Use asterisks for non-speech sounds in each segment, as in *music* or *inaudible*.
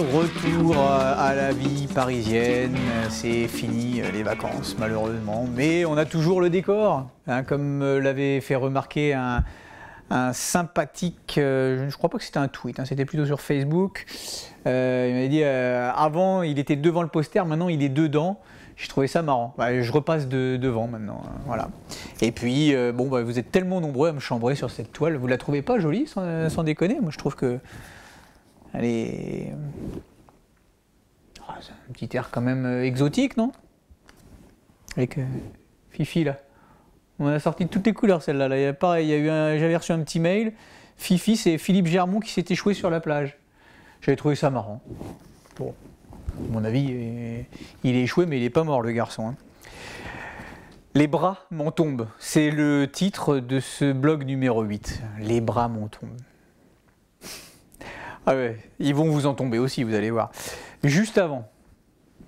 retour euh, à la vie parisienne. C'est fini euh, les vacances, malheureusement. Mais on a toujours le décor, hein, comme euh, l'avait fait remarquer un, sympathique, je ne crois pas que c'était un tweet, hein, c'était plutôt sur Facebook. il m'avait dit avant, il était devant le poster, maintenant il est dedans. J'ai trouvé ça marrant. Bah, je repasse de, devant maintenant. Hein, voilà. Et puis, bon, bah, vous êtes tellement nombreux à me chambrer sur cette toile. Vous la trouvez pas jolie, sans, sans déconner Moi, je trouve que Allez, oh, c'est un petit air quand même euh, exotique, non Avec euh, Fifi là. On a sorti toutes les couleurs celle-là. Là. Pareil, un... j'avais reçu un petit mail. Fifi, c'est Philippe Germont qui s'est échoué sur la plage. J'avais trouvé ça marrant. Bon, à mon avis, euh, il est échoué, mais il n'est pas mort le garçon. Hein. Les bras m'en tombent. C'est le titre de ce blog numéro 8. Les bras m'en tombent. Ah ouais, ils vont vous en tomber aussi, vous allez voir. Juste avant,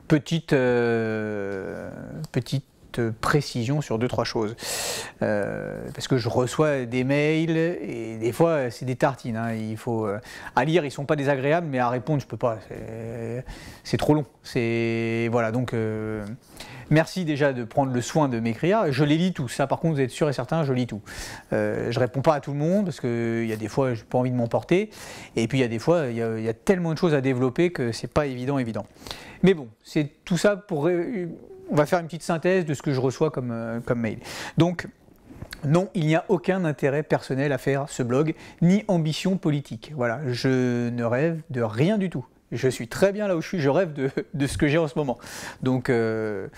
petite, euh, petite précision sur deux, trois choses. Euh, parce que je reçois des mails et des fois, c'est des tartines. Hein. Il faut, euh, à lire, ils sont pas désagréables, mais à répondre, je peux pas. C'est trop long. C'est Voilà, donc euh, merci déjà de prendre le soin de m'écrire. Je les lis tous. Ça, par contre, vous êtes sûr et certain, je lis tout. je réponds pas à tout le monde parce il y a des fois, je pas envie de m'emporter. Et puis, il y a des fois, il y, a tellement de choses à développer que c'est pas évident, évident. Mais bon, c'est tout ça pour on va faire une petite synthèse de ce que je reçois comme, euh, comme mail. Donc, non, il n'y a aucun intérêt personnel à faire ce blog, ni ambition politique. Voilà, je ne rêve de rien du tout. Je suis très bien là où je suis, je rêve de, *laughs* ce que j'ai en ce moment. Donc, euh,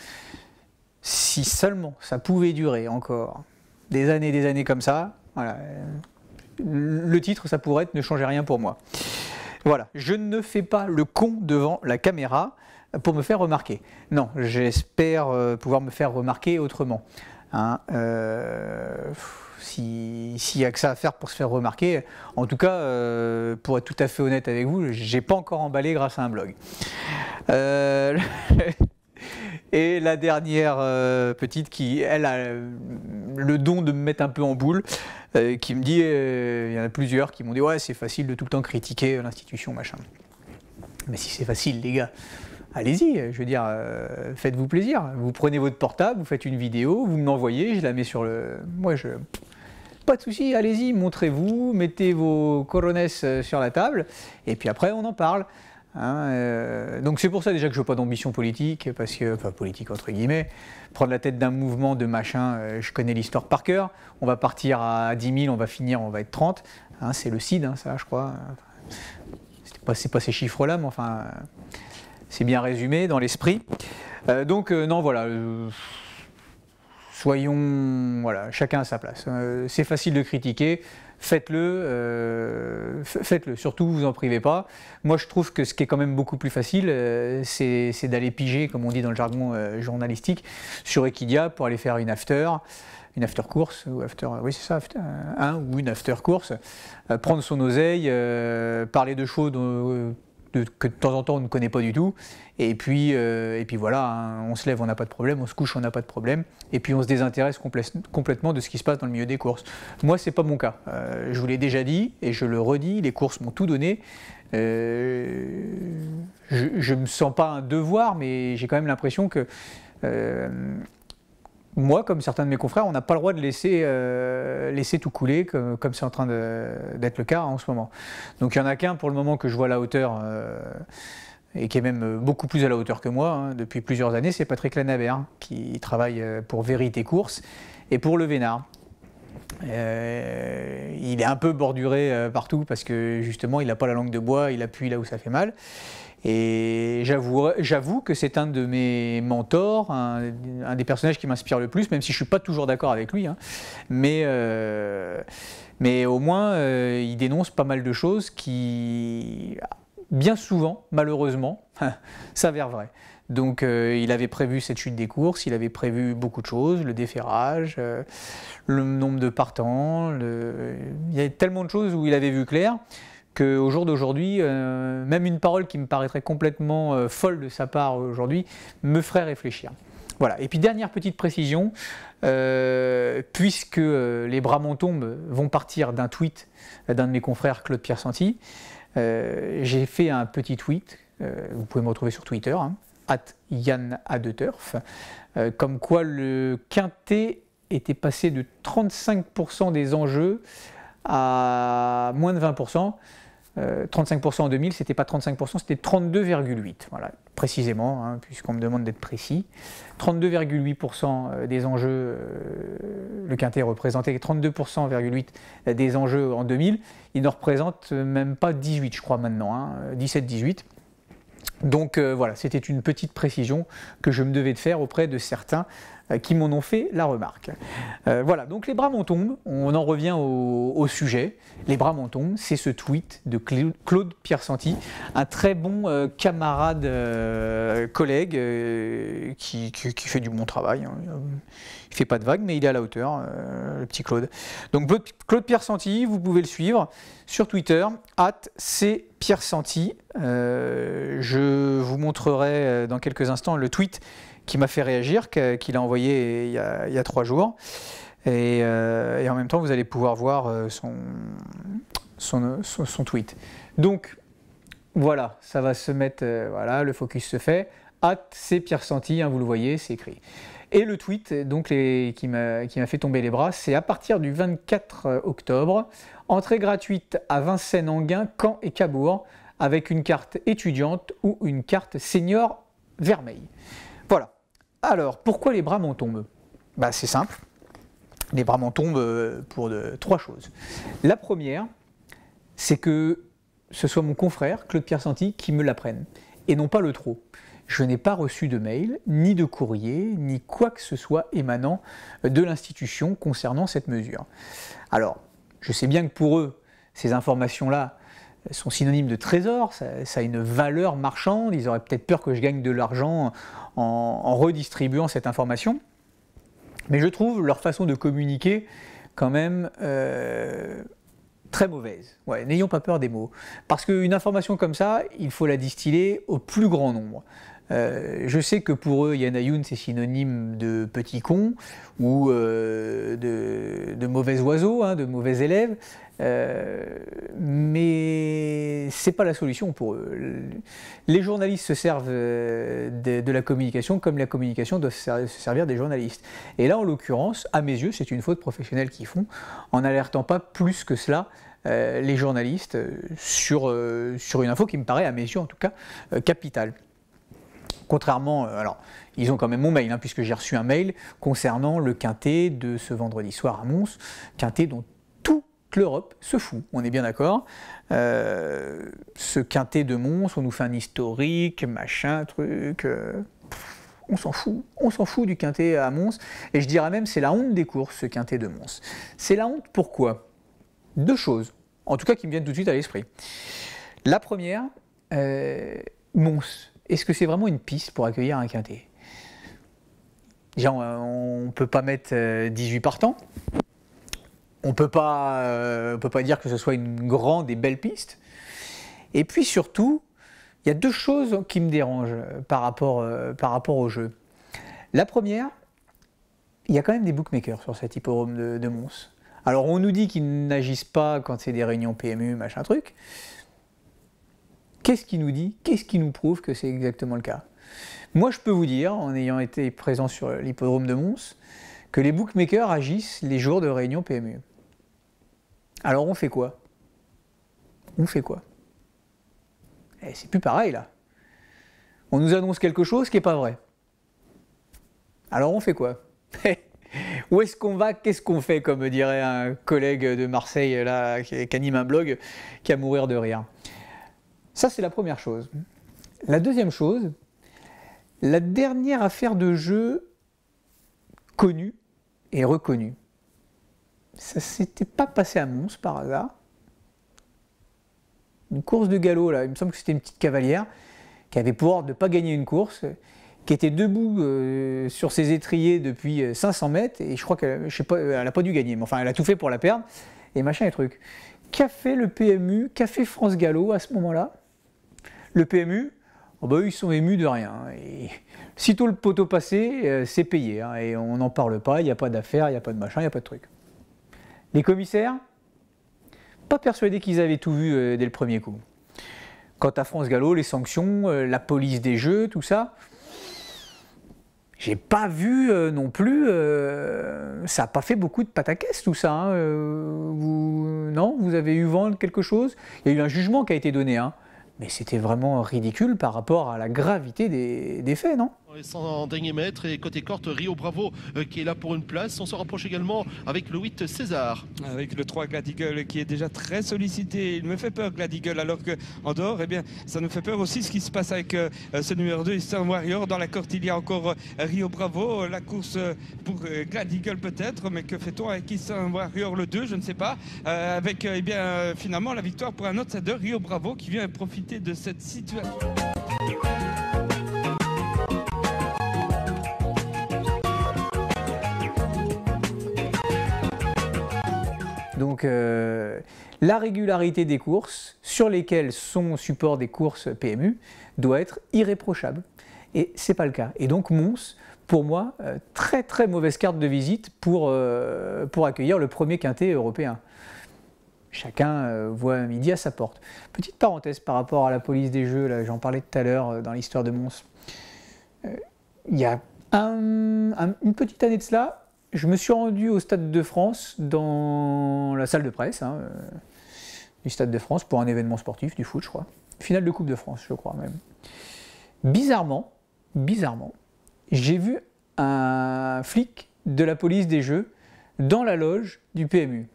si seulement ça pouvait durer encore des années et des années comme ça, voilà, euh, le titre, ça pourrait être Ne changez rien pour moi. Voilà, je ne fais pas le con devant la caméra pour me faire remarquer. Non, j'espère euh, pouvoir me faire remarquer autrement. Hein, euh, s'il n'y a que ça à faire pour se faire remarquer, en tout cas, euh, pour être tout à fait honnête avec vous, j'ai pas encore emballé grâce à un blog. *laughs* et la dernière petite qui, elle, a le don de me mettre un peu en boule, qui me dit, il y en a plusieurs qui m'ont dit, ouais, c'est facile de tout le temps critiquer l'institution, machin. Mais si c'est facile, les gars, allez-y, euh, je veux dire, euh, faites-vous plaisir. Vous prenez votre portable, vous faites une vidéo, vous me l'envoyez, je la mets sur le. Moi, je. Pas de souci, allez-y, montrez-vous, mettez vos coronets euh, sur la table, et puis après, on en parle. Hein, donc c'est pour ça déjà que je n'ai pas d'ambition politique, parce que, enfin politique entre guillemets, prendre la tête d'un mouvement de machin, je connais l'histoire par cœur, on va partir à 10 000, on va finir, on va être 30, hein, c'est le CID, hein, ça je crois. C'est pas, pas ces chiffres-là, mais enfin, c'est bien résumé dans l'esprit. Euh, donc euh, non, voilà, euh, soyons, voilà, chacun à sa place. c'est facile de critiquer, faites-le, faites-le. Surtout, vous en privez pas. Moi, je trouve que ce qui est quand même beaucoup plus facile, c'est d'aller piger, comme on dit dans le jargon journalistique, sur Equidia pour aller faire une after une after course ou after, oui c'est ça, un ou une after course, prendre son oseille, parler de choses que de temps en temps on ne connaît pas du tout. Et puis, euh, et puis voilà, hein, on se lève, on n'a pas de problème, on se couche, on n'a pas de problème. Et puis on se désintéresse complètement de ce qui se passe dans le milieu des courses. Moi, c'est pas mon cas. Euh, je vous l'ai déjà dit et je le redis, les courses m'ont tout donné. Euh, je ne me sens pas un devoir, mais j'ai quand même l'impression que moi, comme certains de mes confrères, on n'a pas le droit de laisser, euh, tout couler, comme, c'est en train d'être le cas en ce moment. Donc il n'y en a qu'un pour le moment que je vois à la hauteur, euh, et qui est même beaucoup plus à la hauteur que moi, hein, depuis plusieurs années, c'est Patrick Lanabert, hein, qui travaille euh, pour Vérité Course et pour Le Vénard. il est un peu borduré partout parce que justement il n'a pas la langue de bois, il appuie là où ça fait mal. Et j'avoue que c'est un de mes mentors, un, des personnages qui m'inspire le plus, même si je ne suis pas toujours d'accord avec lui. Hein. Mais, euh, mais au moins, euh, il dénonce pas mal de choses qui, bien souvent, malheureusement, *laughs* s'avèrent vraies. Donc euh, il avait prévu cette chute des courses, il avait prévu beaucoup de choses, le déferrage, le nombre de partants, il y a tellement de choses où il avait vu clair qu'au jour d'aujourd'hui, euh, même une parole qui me paraîtrait complètement euh, folle de sa part aujourd'hui, me ferait réfléchir. Voilà. Et puis dernière petite précision, euh, puisque les bras tombent, vont partir d'un tweet d'un de mes confrères, Claude Pierre Santi, j'ai fait un petit tweet, vous pouvez me retrouver sur Twitter, hein, at Yann comme quoi le quintet était passé de 35% des enjeux à moins de 20%. 35% euh, en 2000, c'était pas 35%, c'était 32,8%, voilà, précisément, hein, puisqu'on me demande d'être précis. 32,8% euh, des enjeux, euh, le quintet représentait 32,8% des enjeux en 2000, il ne représente même pas 18, je crois maintenant, 17-18. Hein, Donc voilà, c'était une petite précision que je me devais de faire auprès de certains euh, qui m'en ont fait la remarque. Euh, voilà, donc les bras tombent, on en revient au, sujet. Les bras tombent, c'est ce tweet de Claude Pierre-Santi, un très bon euh, camarade, collègue, qui, fait du bon travail. Hein. Il fait pas de vagues, mais il est à la hauteur, le petit Claude. Donc Claude Pierre-Santi, vous pouvez le suivre sur Twitter, at c'est Pierre Santi. je vous montrerai dans quelques instants le tweet qui m'a fait réagir, qu'il a envoyé il y a, trois jours. Euh, et, en même temps, vous allez pouvoir voir euh, son, tweet. Donc, voilà, ça va se mettre, euh, voilà, le focus se fait. Hâte, c'est Pierre Santi, hein, vous le voyez, c'est écrit. Et le tweet donc, qui m'a fait tomber les bras, c'est à partir du 24 octobre, entrée gratuite à Vincennes, Anguin, Caen et Cabourg, avec une carte étudiante ou une carte senior vermeille. Voilà. Alors, pourquoi les bras m'en tombent bah, C'est simple. Les bras m'en tombent euh, pour trois choses. La première, c'est que ce soit mon confrère, Claude-Pierre Senti, qui me l'apprenne, et non pas le trop. Je n'ai pas reçu de mail, ni de courrier, ni quoi que ce soit émanant de l'institution concernant cette mesure. Alors, je sais bien que pour eux, ces informations-là, sont synonymes de trésor, ça, a une valeur marchande, ils auraient peut-être peur que je gagne de l'argent en, redistribuant cette information. Mais je trouve leur façon de communiquer quand même euh, très mauvaise. Ouais, N'ayons pas peur des mots. Parce qu'une information comme ça, il faut la distiller au plus grand nombre. Euh, je sais que pour eux, Yana Youn, c'est synonyme de petit con ou euh, de, mauvais oiseau, hein, de mauvais élève, mais euh, mais c'est pas la solution pour eux. Les journalistes se servent de, la communication comme la communication doit se servir des journalistes. Et là, en l'occurrence, à mes yeux, c'est une faute professionnelle qu'ils font en alertant pas plus que cela. les journalistes sur une info qui me paraît, à mes yeux en tout cas, capitale. Contrairement, euh, alors, ils ont quand même mon mail, hein, puisque j'ai reçu un mail concernant le quintet de ce vendredi soir à Mons, quintet dont toute l'Europe se fout, on est bien d'accord. Euh, ce quintet de Mons, on nous fait un historique, machin, truc. Euh, on s'en fout, on s'en fout du quintet à Mons. Et je dirais même, c'est la honte des courses, ce quintet de Mons. C'est la honte pourquoi Deux choses, en tout cas qui me viennent tout de suite à l'esprit. La première, Mons, est-ce que c'est vraiment une piste pour accueillir un quintet on ne peut pas mettre 18 euh, partants. On euh, ne peut pas dire que ce soit une grande et belle piste. Et puis surtout, il y a deux choses qui me dérangent euh, par rapport, par rapport au jeu. La première, il y a quand même des bookmakers sur cet hippodrome de, de Mons. Alors on nous dit qu'ils n'agissent pas quand c'est des réunions PMU, machin truc. Qu'est-ce qui nous dit Qu'est-ce qui nous prouve que c'est exactement le cas Moi, je peux vous dire, en ayant été présent sur l'hippodrome de Mons, que les bookmakers agissent les jours de réunion PMU. Alors on fait quoi On fait quoi eh, C'est plus pareil là. On nous annonce quelque chose qui n'est pas vrai. Alors on fait quoi *laughs* Où est-ce qu'on va Qu'est-ce qu'on fait Comme dirait un collègue de Marseille là, qui anime un blog, qui a mourir de rire. Ça, c'est la première chose. La deuxième chose, la dernière affaire de jeu connue et reconnue. Ça s'était pas passé à Mons par hasard. Une course de galop, là, il me semble que c'était une petite cavalière qui avait pouvoir de ne pas gagner une course, qui était debout euh, sur ses étriers depuis 500 euh, mètres, et je crois qu'elle n'a pas, pas dû gagner, mais enfin, elle a tout fait pour la perdre, et machin et truc. Qu'a fait le PMU, qu'a fait France Gallo à ce moment-là le PMU, oh bah, ils sont émus de rien. Hein. Et *laughs* sitôt le poteau passé, euh, c'est payé. Hein, et on n'en parle pas, il n'y a pas d'affaires, il n'y a pas de machin, il n'y a pas de truc. Les commissaires, pas persuadés qu'ils avaient tout vu euh, dès le premier coup. Quant à France Gallo, les sanctions, euh, la police des jeux, tout ça, j'ai pas vu non plus. ça n'a pas fait beaucoup de pataquès tout ça. Hein, vous, non, vous avez eu vent quelque chose. Il y a eu un jugement qui a été donné. Mais c'était vraiment ridicule par rapport à la gravité des, faits, non et dernier mètre, et côté corte Rio Bravo euh, qui est là pour une place on se rapproche également avec le 8 César avec le 3 Gladigle qui est déjà très sollicité il me fait peur Gladigle alors que en dehors eh bien ça nous fait peur aussi ce qui se passe avec euh, euh, ce numéro 2 Eastern Warrior dans la corte il y a encore Rio Bravo la course pour Gladigle peut-être mais que fait-on avec Eastern Warrior le 2 je ne sais pas avec eh bien finalement la victoire pour un autre de Rio Bravo qui vient profiter de cette situation Euh, la régularité des courses sur lesquelles sont support des courses PMU doit être irréprochable. Et c'est pas le cas. Et donc Mons, pour moi, euh, très très mauvaise carte de visite pour, euh, pour accueillir le premier quintet européen. Chacun voit un midi à sa porte. Petite parenthèse par rapport à la police des jeux, j'en parlais tout à l'heure dans l'histoire de Mons. Il y a une petite année de cela, je me suis rendu au Stade de France dans la salle de presse hein, euh, du Stade de France pour un événement sportif, du foot, je crois. Finale de Coupe de France, je crois même. Bizarrement, bizarrement, j'ai vu un flic de la police des Jeux dans la loge du PMU.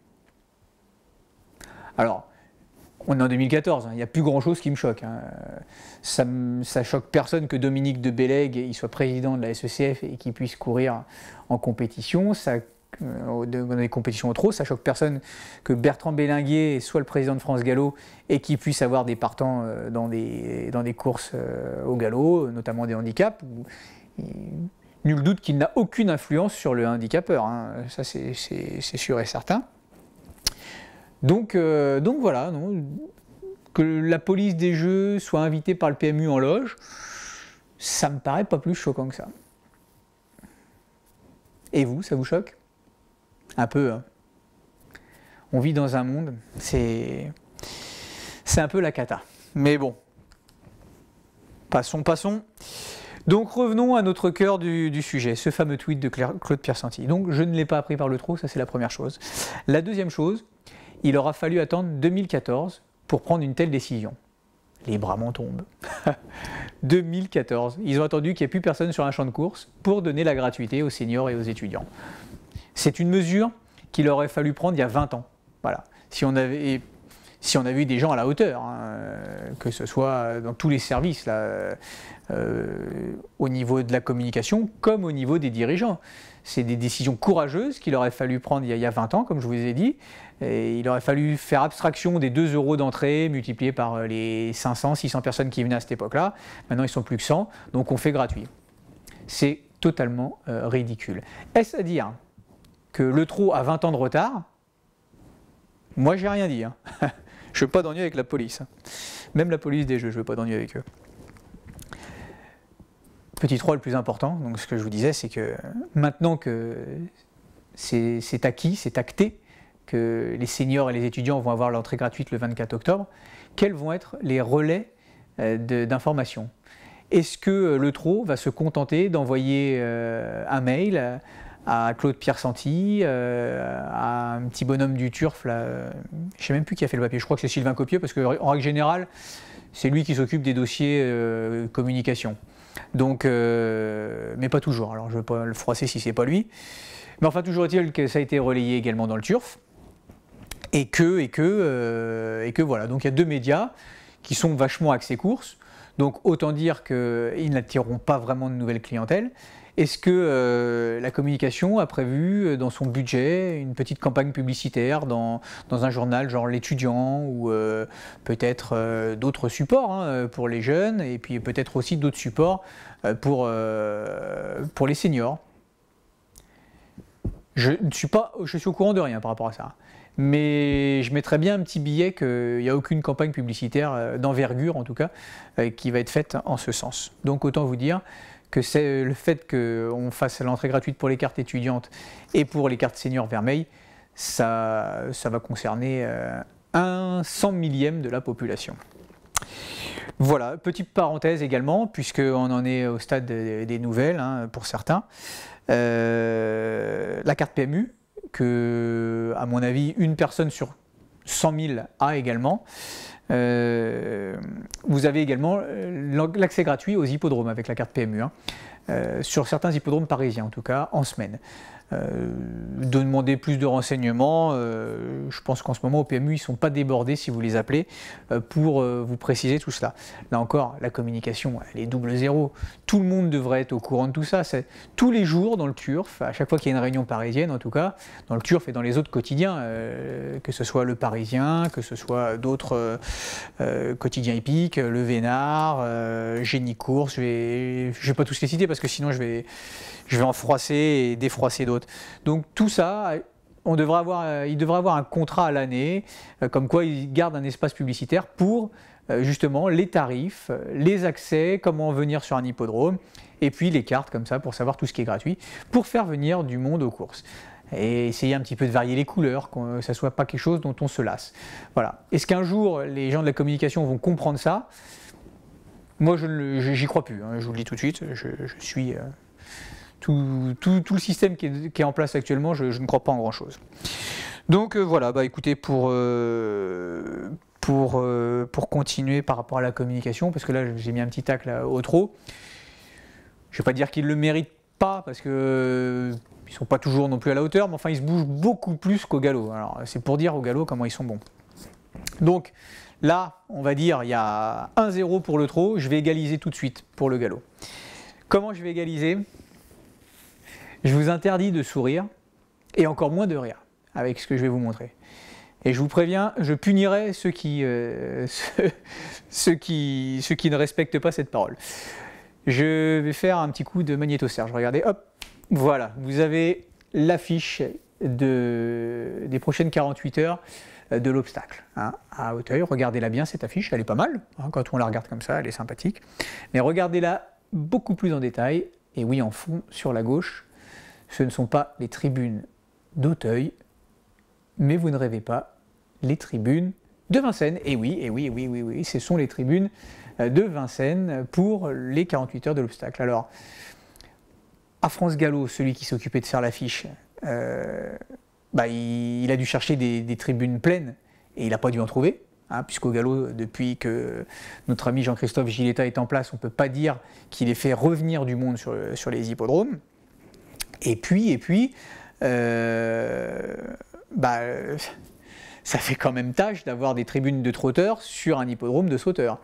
Alors, on est en 2014, hein. il n'y a plus grand-chose qui me choque. Hein. Ça, choque personne que Dominique de Bélègue il soit président de la SECF et qu'il puisse courir en compétition. Ça, euh, dans des compétitions au trot, ça choque personne que Bertrand bélinguer soit le président de France Gallo et qu'il puisse avoir des partants euh, dans des, courses euh, au galop, notamment des handicaps. nul doute qu'il n'a aucune influence sur le handicapeur, hein. ça c'est sûr et certain. Donc, euh, donc voilà, que la police des jeux soit invitée par le PMU en loge, ça me paraît pas plus choquant que ça. Et vous, ça vous choque Un peu. Hein. On vit dans un monde, c'est c'est un peu la cata. Mais bon, passons, passons. Donc revenons à notre cœur du, sujet, ce fameux tweet de Claude Pierre Santi. Donc je ne l'ai pas appris par le trou, ça c'est la première chose. La deuxième chose, il aura fallu attendre 2014 pour prendre une telle décision. Les bras m'en tombent. 2014, *laughs* ils ont attendu qu'il n'y ait plus personne sur un champ de course pour donner la gratuité aux seniors et aux étudiants. C'est une mesure qu'il aurait fallu prendre il y a 20 ans. Voilà. Si on avait, si on eu des gens à la hauteur, hein, euh, que ce soit dans tous les services, euh, au niveau de la communication comme au niveau des dirigeants c'est des décisions courageuses qu'il aurait fallu prendre il y, a, 20 ans, comme je vous ai dit. Et il aurait fallu faire abstraction des 2 euros d'entrée multipliés par euh, les 500, 600 personnes qui venaient à cette époque-là. Maintenant, ils sont plus que 100, donc on fait gratuit. C'est totalement euh, ridicule. Est-ce à dire que le trou a 20 ans de retard Moi, j'ai rien dit. Hein. *laughs* je ne veux pas d'ennui avec la police. Même la police des jeux, je ne veux pas d'ennui avec eux. Petit 3, le plus important, donc ce que je vous disais, c'est que maintenant que c'est acquis, c'est acté, que les seniors et les étudiants vont avoir l'entrée gratuite le 24 octobre, quels vont être les relais euh, d'information Est-ce que euh, le TRO va se contenter d'envoyer euh, un mail à Claude Pierre Santi, à un petit bonhomme du Turf, je ne sais même plus qui a fait le papier, je crois que c'est Sylvain Copieux, parce qu'en règle générale, c'est lui qui s'occupe des dossiers communication. Donc, euh, mais pas toujours. Alors, je ne vais pas le froisser si c'est pas lui. Mais enfin, toujours est-il que ça a été relayé également dans le Turf. Et que, et que, euh, et que voilà. Donc, il y a deux médias qui sont vachement axés courses. Donc, autant dire qu'ils n'attireront pas vraiment de nouvelles clientèles. Est-ce que euh, la communication a prévu euh, dans son budget une petite campagne publicitaire dans, un journal genre l'étudiant ou euh, peut-être d'autres supports hein, pour les jeunes et puis peut-être aussi d'autres supports pour, pour les seniors je ne suis pas, je suis au courant de rien par rapport à ça. Mais je mettrais bien un petit billet qu'il n'y a aucune campagne publicitaire, d'envergure en tout cas, qui va être faite en ce sens. Donc autant vous dire que c'est euh, le fait qu'on fasse l'entrée gratuite pour les cartes étudiantes et pour les cartes seniors vermeilles, ça, ça va concerner euh, un cent millième de la population. Voilà, petite parenthèse également, puisqu'on en est au stade des nouvelles hein, pour certains. Euh, la carte PMU, que, à mon avis, une personne sur 100 000 A également. Euh, vous avez également euh, l'accès gratuit aux hippodromes avec la carte PMU, hein. euh, sur certains hippodromes parisiens en tout cas, en semaine. Euh, de demander plus de renseignements. Euh, je pense qu'en ce moment, au PMU, ils ne sont pas débordés, si vous les appelez, euh, pour vous préciser tout cela. Là encore, la communication, elle est double zéro. Tout le monde devrait être au courant de tout ça. C'est tous les jours dans le TURF, à chaque fois qu'il y a une réunion parisienne, en tout cas, dans le TURF et dans les autres quotidiens, que ce soit le Parisien, que ce soit d'autres quotidiens épiques, le Vénard, Génie Course, je ne vais, pas tous les citer parce que sinon je je vais en froisser et défroisser d'autres. Donc tout ça, avoir, euh, il devrait avoir un contrat à l'année, euh, comme quoi il garde un espace publicitaire pour euh, justement les tarifs, les accès, comment venir sur un hippodrome, et puis les cartes comme ça pour savoir tout ce qui est gratuit, pour faire venir du monde aux courses et essayer un petit peu de varier les couleurs, que ça soit pas quelque chose dont on se lasse. Voilà. Est-ce qu'un jour les gens de la communication vont comprendre ça Moi, je j'y crois plus. Hein. je vous le dis tout de suite. Je, suis tout, le système qui est, en place actuellement, je, ne crois pas en grand-chose. Donc euh, voilà, bah, écoutez, pour, euh, pour, euh, pour continuer par rapport à la communication, parce que là j'ai mis un petit tacle au trop, je ne vais pas dire qu'ils ne le méritent pas, parce que... ils sont pas toujours non plus à la hauteur, mais enfin ils se bougent beaucoup plus qu'au galop. Alors c'est pour dire au galop comment ils sont bons. Donc là, on va dire, il y a 1-0 pour le trot, je vais égaliser tout de suite pour le galop. Comment je vais égaliser je vous interdis de sourire et encore moins de rire avec ce que je vais vous montrer. Et je vous préviens, je punirai ceux qui, euh, *laughs* ne respectent pas cette parole. Je vais faire un petit coup de magnétoserge. Regardez, hop, voilà, vous avez l'affiche des prochaines 48 heures euh, de l'obstacle hein, à Hauteuil. Regardez-la bien cette affiche, elle est pas mal hein, quand on la regarde comme ça, elle est sympathique. Mais regardez-la beaucoup plus en détail. Et oui, en fond, sur la gauche, ce ne sont pas les tribunes d'Auteuil, mais vous ne rêvez pas, les tribunes de Vincennes. Et oui, et oui, oui, oui, oui, ce sont les tribunes euh, de Vincennes pour les 48 heures de l'obstacle. Alors, à France Gallo, celui qui s'occupait de faire l'affiche, euh, bah, il, a dû chercher des, tribunes pleines et il n'a pas dû en trouver. Hein, puisqu'au galop, depuis que notre ami Jean-Christophe Giletta est en place, on ne peut pas dire qu'il ait fait revenir du monde sur les hippodromes. Et puis, et puis, euh, bah, ça fait quand même tâche d'avoir des tribunes de trotteurs sur un hippodrome de sauteurs.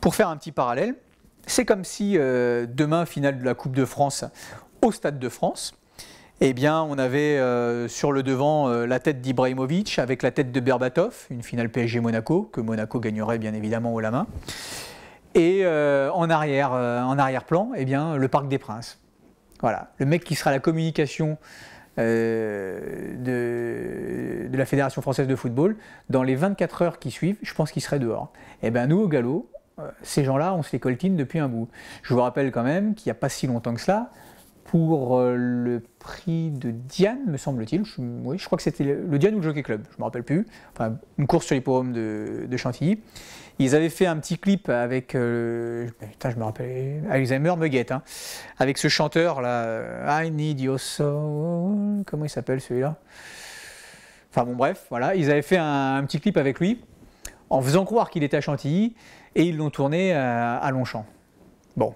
Pour faire un petit parallèle, c'est comme si euh, demain, finale de la Coupe de France au Stade de France, eh bien, on avait euh, sur le devant la tête d'Ibrahimovic avec la tête de Berbatov, une finale PSG Monaco, que Monaco gagnerait bien évidemment haut la main. Et en arrière, en arrière-plan, eh bien, le Parc des Princes. Voilà, le mec qui sera la communication euh, de, la Fédération française de football, dans les 24 heures qui suivent, je pense qu'il serait dehors. Et eh bien nous, au galop, euh, ces gens-là, on se les coltine depuis un bout. Je vous rappelle quand même qu'il n'y a pas si longtemps que cela pour euh, le prix de Diane, me semble-t-il. Je, oui, je crois que c'était le, Diane ou le Jockey Club, je ne me rappelle plus. Enfin, une course sur les poèmes de, Chantilly. Ils avaient fait un petit clip avec, euh, putain, je me rappelle, Alzheimer me hein, avec ce chanteur là, euh, I Need Your Soul, comment il s'appelle celui-là Enfin bon, bref, voilà, ils avaient fait un, petit clip avec lui, en faisant croire qu'il était à Chantilly, et ils l'ont tourné à, à Longchamp. Bon,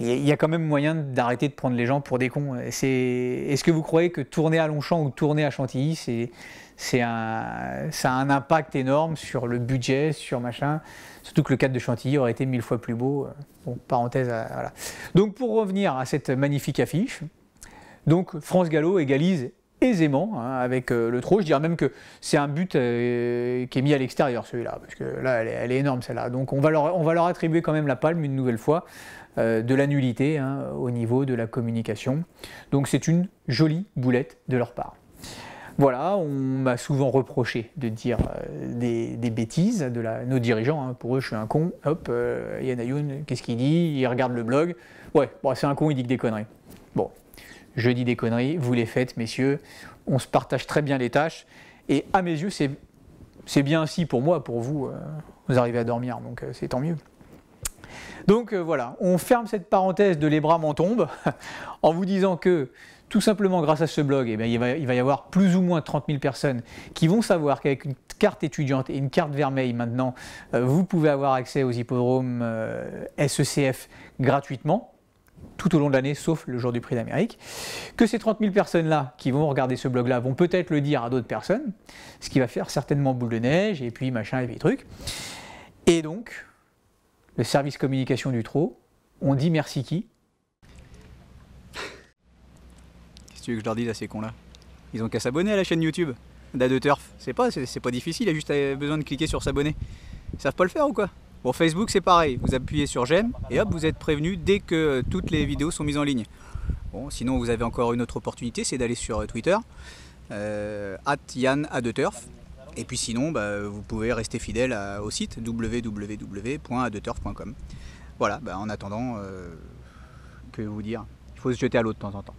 il y a quand même moyen d'arrêter de prendre les gens pour des cons. Est-ce que vous croyez que tourner à Longchamp ou tourner à Chantilly, c'est un, ça a un impact énorme sur le budget, sur machin Surtout que le cadre de Chantilly aurait été mille fois plus beau. Euh, parenthèse, euh, Donc pour revenir à cette magnifique affiche, donc France Gallo égalise aisément hein, avec euh, le trot. Je dirais même que c'est un but qui est mis à l'extérieur celui-là, parce que là, elle est, énorme celle-là. Donc on va leur attribuer quand même la palme une nouvelle fois. Euh, de la nullité hein, au niveau de la communication. Donc c'est une jolie boulette de leur part. Voilà, on m'a souvent reproché de dire euh, des, bêtises de la, nos dirigeants. Hein. pour eux, je suis un con. Hop, euh, Yann Ayoun, qu'est-ce qu'il dit Il regarde le blog. Ouais, bon, c'est un con, il dit que des conneries. Bon, je dis des conneries, vous les faites, messieurs. On se partage très bien les tâches. Et à mes yeux, c'est bien ainsi pour moi, pour vous. vous arrivez à dormir, donc c'est tant mieux. Donc euh, voilà, on ferme cette parenthèse de les bras m'en tombent *laughs* en vous disant que tout simplement grâce à ce blog, eh il, va, y avoir plus ou moins 30 000 personnes qui vont savoir qu'avec une carte étudiante et une carte vermeille maintenant, euh, vous pouvez avoir accès aux hippodromes euh, SECF gratuitement tout au long de l'année, sauf le jour du prix d'Amérique, que ces 30 000 personnes-là qui vont regarder ce blog-là vont peut-être le dire à d'autres personnes, ce qui va faire certainement boule de neige, et puis machin, et puis truc. Et donc, le service communication du trop On dit merci qui Qu'est-ce que tu veux que je leur dise à ces cons-là Ils ont qu'à s'abonner à la chaîne YouTube de Turf. C'est pas, c'est pas difficile, il a juste euh, besoin de cliquer sur s'abonner. Ils savent pas le faire ou quoi Bon, Facebook, c'est pareil. Vous appuyez sur j'aime et hop, vous êtes prévenu dès que euh, toutes les vidéos sont mises en ligne. Bon, sinon, vous avez encore une autre opportunité, c'est d'aller sur euh, Twitter. at euh, Turf et puis sinon, bah, vous pouvez rester fidèle au site www.adeturf.com. Voilà, bah, en attendant, euh, que vous dire Il faut se jeter à l'eau de temps en temps.